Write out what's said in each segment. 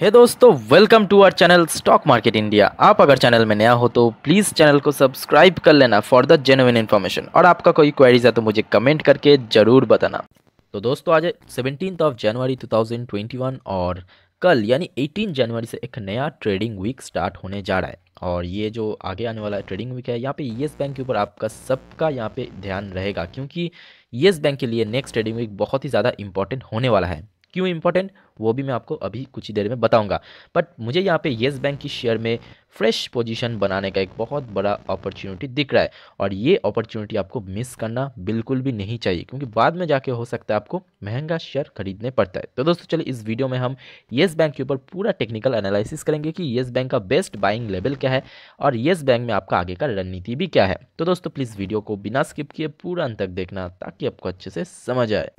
हे hey दोस्तों welcome to our channel stock market India आप अगर चैनल में नया हो तो प्लीज़ चैनल को सब्सक्राइब कर लेना फॉर द जेन्युन इन्फॉर्मेशन और आपका कोई क्वेरीज है तो मुझे कमेंट करके ज़रूर बताना तो दोस्तों आज सेवनटीन ऑफ जनवरी 2021 और कल यानी 18 जनवरी से एक नया ट्रेडिंग वीक स्टार्ट होने जा रहा है और ये जो आगे आने वाला ट्रेडिंग वीक है यहाँ पे येस बैंक के ऊपर आपका सबका यहाँ पे ध्यान रहेगा क्योंकि येस बैंक के लिए नेक्स्ट ट्रेडिंग वीक बहुत ही ज़्यादा इंपॉर्टेंट होने वाला है क्यों इंपॉर्टेंट वो भी मैं आपको अभी कुछ ही देर में बताऊंगा बट मुझे यहाँ पे येस बैंक की शेयर में फ्रेश पोजीशन बनाने का एक बहुत बड़ा अपॉर्चुनिटी दिख रहा है और ये अपॉर्चुनिटी आपको मिस करना बिल्कुल भी नहीं चाहिए क्योंकि बाद में जाके हो सकता है आपको महंगा शेयर खरीदने पड़ता है तो दोस्तों चलिए इस वीडियो में हम येस बैंक के ऊपर पूरा टेक्निकल एनालिसिस करेंगे कि येस बैंक का बेस्ट बाइंग लेवल क्या है और येस बैंक में आपका आगे का रणनीति भी क्या है तो दोस्तों प्लीज़ वीडियो को बिना स्किप किए पूरा अंत तक देखना ताकि आपको अच्छे से समझ आए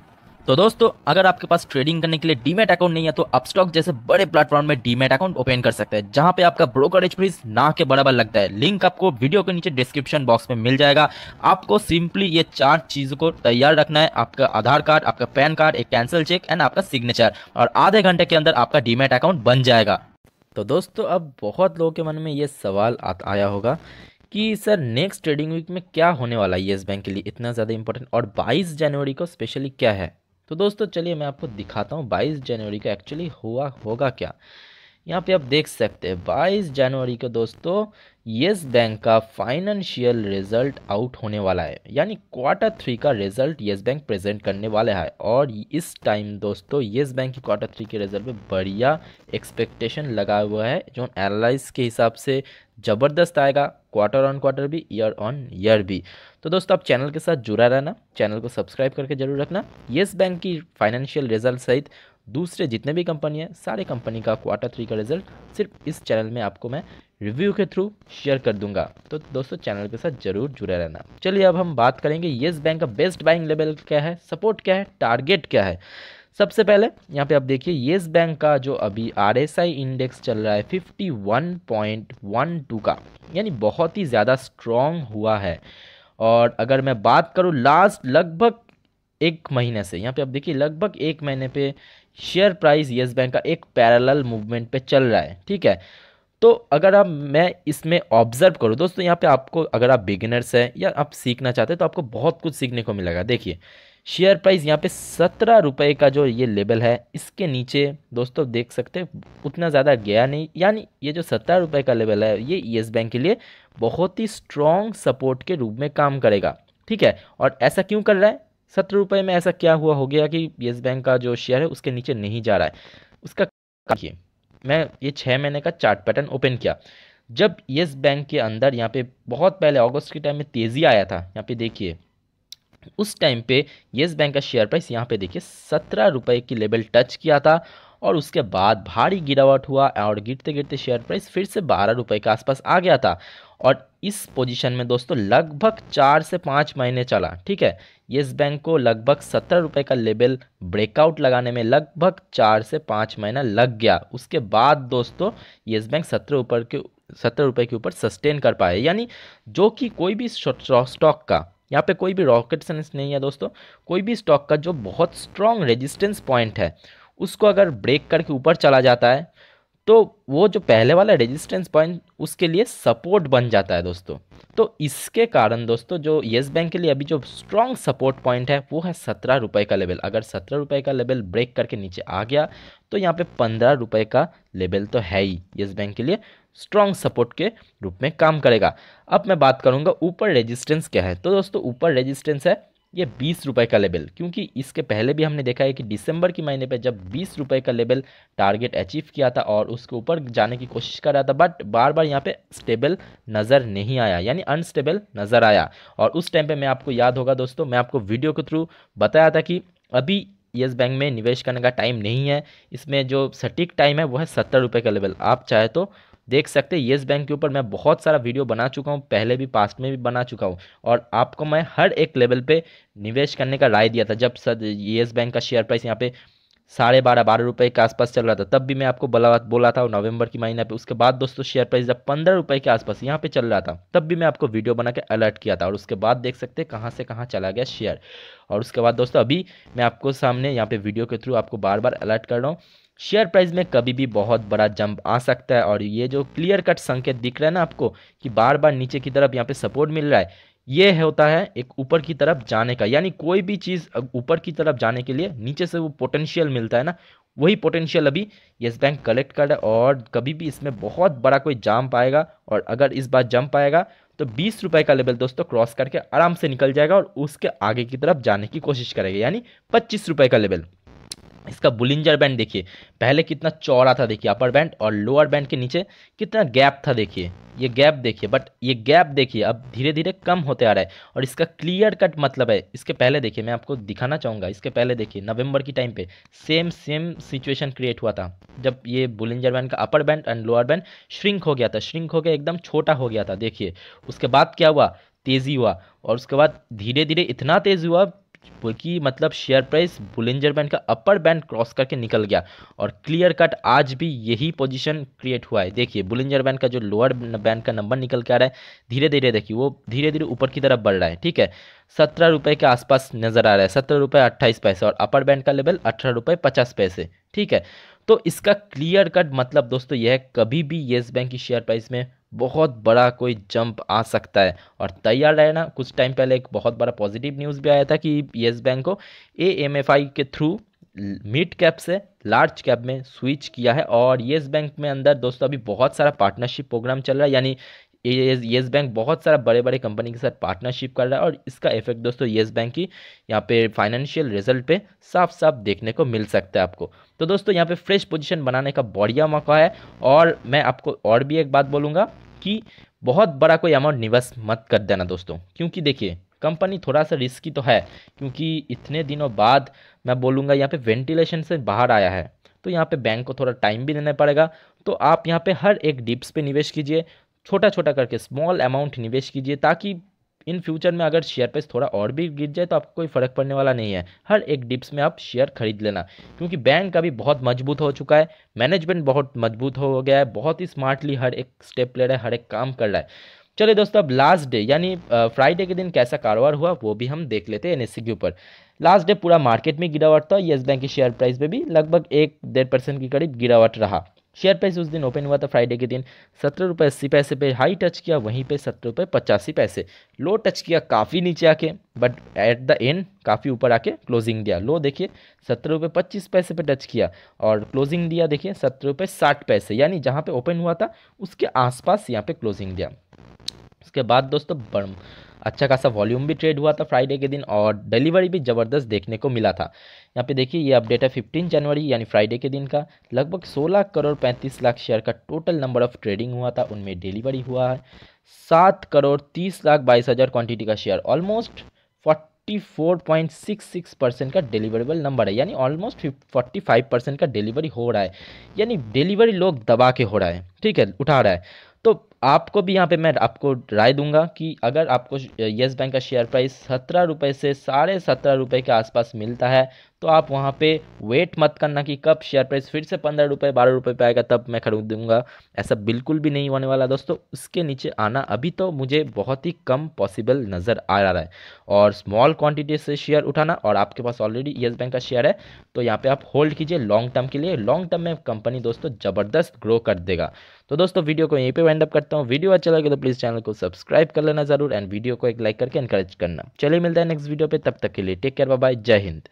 तो दोस्तों अगर आपके पास ट्रेडिंग करने के लिए डीमेट अकाउंट नहीं है तो आप स्टॉक जैसे बड़े प्लेटफॉर्म में डीमेट अकाउंट ओपन कर सकते हैं जहां पे आपका ब्रोकरेज फीस ना के बराबर लगता है लिंक आपको वीडियो के नीचे डिस्क्रिप्शन बॉक्स में मिल जाएगा आपको सिंपली ये चार चीज़ों को तैयार रखना है आपका आधार कार्ड आपका पैन कार्ड एक कैंसिल चेक एंड आपका सिग्नेचर और आधे घंटे के अंदर आपका डीमेट अकाउंट बन जाएगा तो दोस्तों अब बहुत लोगों के मन में ये सवाल आया होगा कि सर नेक्स्ट ट्रेडिंग वीक में क्या होने वाला है येस बैंक के लिए इतना ज़्यादा इंपॉर्टेंट और 22 जनवरी को स्पेशली क्या है तो दोस्तों चलिए मैं आपको दिखाता हूँ 22 जनवरी का एक्चुअली हुआ होगा क्या यहाँ पे आप देख सकते हैं बाईस जनवरी को दोस्तों येस बैंक का फाइनेंशियल रिजल्ट आउट होने वाला है यानी क्वार्टर थ्री का रिजल्ट येस बैंक प्रेजेंट करने वाला है और इस टाइम दोस्तों येस बैंक की क्वार्टर थ्री के रिजल्ट में बढ़िया एक्सपेक्टेशन लगा हुआ है जो एनालाइज के हिसाब से ज़बरदस्त आएगा क्वार्टर ऑन क्वार्टर भी ईयर ऑन ईयर भी तो दोस्तों आप चैनल के साथ जुड़ा रहना चैनल को सब्सक्राइब करके जरूर रखना येस बैंक की फाइनेंशियल रिजल्ट सहित दूसरे जितने भी कंपनी है सारे कंपनी का क्वार्टर थ्री का रिजल्ट सिर्फ इस चैनल में आपको मैं रिव्यू के थ्रू शेयर कर दूंगा तो दोस्तों चैनल के साथ जरूर जुड़े रहना चलिए अब हम बात करेंगे येस बैंक का बेस्ट बाइंग लेवल क्या है सपोर्ट क्या है टारगेट क्या है सबसे पहले यहाँ पे आप देखिए येस बैंक का जो अभी आर इंडेक्स चल रहा है फिफ्टी का यानी बहुत ही ज़्यादा स्ट्रॉन्ग हुआ है और अगर मैं बात करूँ लास्ट लगभग एक महीने से यहाँ पे आप देखिए लगभग एक महीने पे शेयर प्राइस येस बैंक का एक पैरेलल मूवमेंट पे चल रहा है ठीक है तो अगर आप मैं इसमें ऑब्जर्व करूँ दोस्तों यहाँ पे आपको अगर आप बिगिनर्स हैं या आप सीखना चाहते हैं तो आपको बहुत कुछ सीखने को मिलेगा देखिए शेयर प्राइस यहाँ पे सत्रह रुपये का जो ये लेवल है इसके नीचे दोस्तों देख सकते हैं उतना ज़्यादा गया नहीं यानी ये जो सत्रह रुपये का लेवल है ये येस बैंक के लिए बहुत ही स्ट्रॉन्ग सपोर्ट के रूप में काम करेगा ठीक है और ऐसा क्यों कर रहा है सत्रह रुपये में ऐसा क्या हुआ हो गया कि येस बैंक का जो शेयर है उसके नीचे नहीं जा रहा है उसका देखिए मैं ये छः महीने का चार्ट पैटर्न ओपन किया जब येस बैंक के अंदर यहाँ पे बहुत पहले अगस्त के टाइम में तेज़ी आया था यहाँ पे देखिए उस टाइम पे येस बैंक का शेयर प्राइस यहाँ पे देखिए सत्रह रुपये की लेवल टच किया था और उसके बाद भारी गिरावट हुआ और गिरते गिरते शेयर प्राइस फिर से बारह रुपये के आसपास आ गया था और इस पोजीशन में दोस्तों लगभग चार से पाँच महीने चला ठीक है येस बैंक को लगभग सत्तर रुपये का लेवल ब्रेकआउट लगाने में लगभग चार से पाँच महीना लग गया उसके बाद दोस्तों येस बैंक सत्रह ऊपर के सत्तर रुपये के ऊपर सस्टेन कर पाए यानी जो कि कोई भी स्टॉक का यहाँ पे कोई भी रॉकेट साइंस नहीं है दोस्तों कोई भी स्टॉक का जो बहुत स्ट्रॉन्ग रेजिस्टेंस पॉइंट है उसको अगर ब्रेक करके ऊपर चला जाता है तो वो जो पहले वाला रेजिस्टेंस पॉइंट उसके लिए सपोर्ट बन जाता है दोस्तों तो इसके कारण दोस्तों जो येस बैंक के लिए अभी जो स्ट्रॉन्ग सपोर्ट पॉइंट है वो है सत्रह रुपये का लेवल अगर सत्रह रुपये का लेवल ब्रेक करके नीचे आ गया तो यहाँ पे पंद्रह रुपये का लेवल तो है ही येस बैंक के लिए स्ट्रॉन्ग सपोर्ट के रूप में काम करेगा अब मैं बात करूँगा ऊपर रेजिस्टेंस क्या है तो दोस्तों ऊपर रेजिस्टेंस है ये बीस रुपये का लेवल क्योंकि इसके पहले भी हमने देखा है कि दिसंबर के महीने पे जब बीस रुपये का लेवल टारगेट अचीव किया था और उसके ऊपर जाने की कोशिश कर रहा था बट बार बार यहाँ पे स्टेबल नज़र नहीं आया यानी अनस्टेबल नज़र आया और उस टाइम पे मैं आपको याद होगा दोस्तों मैं आपको वीडियो के थ्रू बताया था कि अभी येस बैंक में निवेश करने का टाइम नहीं है इसमें जो सटीक टाइम है वो है सत्तर रुपये का लेवल आप चाहे तो देख सकते हैं येस बैंक के ऊपर मैं बहुत सारा वीडियो बना चुका हूँ पहले भी पास्ट में भी बना चुका हूँ और आपको मैं हर एक लेवल पे निवेश करने का राय दिया था जब सर येस बैंक का शेयर प्राइस यहाँ पे साढ़े बारह बारह रुपये के आसपास चल रहा था तब भी मैं आपको बोला बोला था नवंबर की महीने पे उसके बाद दोस्तों शेयर प्राइस जब पंद्रह रुपये के आसपास यहाँ पे चल रहा था तब भी मैं आपको वीडियो बना के अलर्ट किया था और उसके बाद देख सकते हैं कहाँ से कहाँ चला गया शेयर और उसके बाद दोस्तों अभी मैं आपको सामने यहाँ पे वीडियो के थ्रू आपको बार बार अलर्ट कर रहा हूँ शेयर प्राइस में कभी भी बहुत बड़ा जंप आ सकता है और ये जो क्लियर कट संकेत दिख रहा है ना आपको कि बार बार नीचे की तरफ यहाँ पे सपोर्ट मिल रहा है ये है होता है एक ऊपर की तरफ जाने का यानी कोई भी चीज़ ऊपर की तरफ जाने के लिए नीचे से वो पोटेंशियल मिलता है ना वही पोटेंशियल अभी येस बैंक कलेक्ट कर रहा है और कभी भी इसमें बहुत बड़ा कोई जंप आएगा और अगर इस बार जंप आएगा तो बीस रुपये का लेवल दोस्तों क्रॉस करके आराम से निकल जाएगा और उसके आगे की तरफ जाने की कोशिश करेगा यानी पच्चीस रुपये का लेवल इसका बुलिंजर बैंड देखिए पहले कितना चौड़ा था देखिए अपर बैंड और लोअर बैंड के नीचे कितना गैप था देखिए ये गैप देखिए बट ये गैप देखिए अब धीरे धीरे कम होते आ रहा है और इसका क्लियर कट मतलब है इसके पहले देखिए मैं आपको दिखाना चाहूँगा इसके पहले देखिए नवंबर की टाइम पे सेम सेम सिचुएशन क्रिएट हुआ था जब ये बुलिंजर बैंड का upper band and lower band shrink हो गया था श्रिंक हो गया एकदम छोटा हो गया था देखिए उसके बाद क्या हुआ तेज़ी हुआ और उसके बाद धीरे धीरे इतना तेज़ हुआ कि मतलब शेयर प्राइस बुलेंजर बैंड का अपर बैंड क्रॉस करके निकल गया और क्लियर कट आज भी यही पोजीशन क्रिएट हुआ है देखिए बुलेंजर बैंड का जो लोअर बैंड का नंबर निकल के आ रहा है धीरे धीरे देखिए वो धीरे धीरे ऊपर की तरफ बढ़ रहा है ठीक है सत्रह रुपये के आसपास नज़र आ रहा है सत्रह रुपये अट्ठाईस पैसे और अपर बैंड का लेवल अठारह रुपये पचास पैसे ठीक है तो इसका क्लियर कट मतलब दोस्तों यह है कभी भी येस बैंक की शेयर प्राइस में बहुत बड़ा कोई जंप आ सकता है और तैयार रहना कुछ टाइम पहले एक बहुत बड़ा पॉजिटिव न्यूज़ भी आया था कि येस बैंक को ए एम एफ आई के थ्रू मिड कैप से लार्ज कैप में स्विच किया है और येस बैंक में अंदर दोस्तों अभी बहुत सारा पार्टनरशिप प्रोग्राम चल रहा है यानी येस बैंक बहुत सारा बड़े बड़े कंपनी के साथ पार्टनरशिप कर रहा है और इसका इफेक्ट दोस्तों येस बैंक की यहाँ पे फाइनेंशियल रिजल्ट पे साफ साफ देखने को मिल सकता है आपको तो दोस्तों यहाँ पे फ्रेश पोजीशन बनाने का बढ़िया मौका है और मैं आपको और भी एक बात बोलूँगा कि बहुत बड़ा कोई अमाउंट निवेश मत कर देना दोस्तों क्योंकि देखिए कंपनी थोड़ा सा रिस्की तो है क्योंकि इतने दिनों बाद मैं बोलूँगा यहाँ पे वेंटिलेशन से बाहर आया है तो यहाँ पे बैंक को थोड़ा टाइम भी देना पड़ेगा तो आप यहाँ पे हर एक डिप्स पे निवेश कीजिए छोटा छोटा करके स्मॉल अमाउंट निवेश कीजिए ताकि इन फ्यूचर में अगर शेयर प्राइस थोड़ा और भी गिर जाए तो आपको कोई फ़र्क पड़ने वाला नहीं है हर एक डिप्स में आप शेयर खरीद लेना क्योंकि बैंक अभी बहुत मजबूत हो चुका है मैनेजमेंट बहुत मजबूत हो गया है बहुत ही स्मार्टली हर एक स्टेप ले रहा है हर एक काम कर रहा है चलिए दोस्तों अब लास्ट डे यानी फ्राइडे के दिन कैसा कारोबार हुआ वो भी हम देख लेते हैं एन के ऊपर लास्ट डे पूरा मार्केट में गिरावट था येस बैंक की शेयर प्राइस में भी लगभग एक डेढ़ परसेंट के करीब गिरावट रहा शेयर प्राइस उस दिन ओपन हुआ था फ्राइडे के दिन सत्रह रुपये अस्सी पैसे पे हाई टच किया वहीं पे सत्रह रुपये पचासी पैसे लो टच किया काफ़ी नीचे आके बट एट द एंड काफ़ी ऊपर आके क्लोजिंग दिया लो देखिए सत्रह रुपये पच्चीस पैसे पे टच किया और क्लोजिंग दिया देखिए सत्रह रुपये साठ पैसे यानी जहाँ पे ओपन हुआ था उसके आसपास यहाँ पे क्लोजिंग दिया उसके बाद दोस्तों बड़ अच्छा खासा वॉल्यूम भी ट्रेड हुआ था फ्राइडे के दिन और डिलीवरी भी ज़बरदस्त देखने को मिला था यहाँ पे देखिए ये अपडेट है 15 जनवरी यानी फ्राइडे के दिन का लगभग 16 करोड़ 35 लाख शेयर का टोटल नंबर ऑफ ट्रेडिंग हुआ था उनमें डिलीवरी हुआ है सात करोड़ तीस लाख बाईस हज़ार क्वान्टिटी का share almost forty four point six six percent का डिलीवरेबल नंबर है यानी ऑलमोस्ट फोर्टी फाइव परसेंट का डिलीवरी हो रहा है यानी डिलीवरी लोग दबा के हो रहा है ठीक है उठा रहा है तो आपको भी यहाँ पे मैं आपको राय दूंगा कि अगर आपको येस बैंक का शेयर प्राइस सत्रह रुपये से साढ़े सत्रह रुपये के आसपास मिलता है तो आप वहाँ पे वेट मत करना कि कब शेयर प्राइस फिर से पंद्रह रुपये बारह रुपये पे आएगा तब मैं दूंगा ऐसा बिल्कुल भी नहीं होने वाला दोस्तों उसके नीचे आना अभी तो मुझे बहुत ही कम पॉसिबल नज़र आ रहा है और स्मॉल क्वान्टिटी से शेयर उठाना और आपके पास ऑलरेडी येस बैंक का शेयर है तो यहाँ पर आप होल्ड कीजिए लॉन्ग टर्म के लिए लॉन्ग टर्म में कंपनी दोस्तों ज़बरदस्त ग्रो कर देगा तो दोस्तों वीडियो को यहीं पर वाइंड अप करते सकता हूँ वीडियो अच्छा लगे तो प्लीज़ चैनल को सब्सक्राइब कर लेना जरूर एंड वीडियो को एक लाइक करके इनकरेज करना चलिए मिलता है नेक्स्ट वीडियो पर तब तक के लिए टेक केयर बाय जय हिंद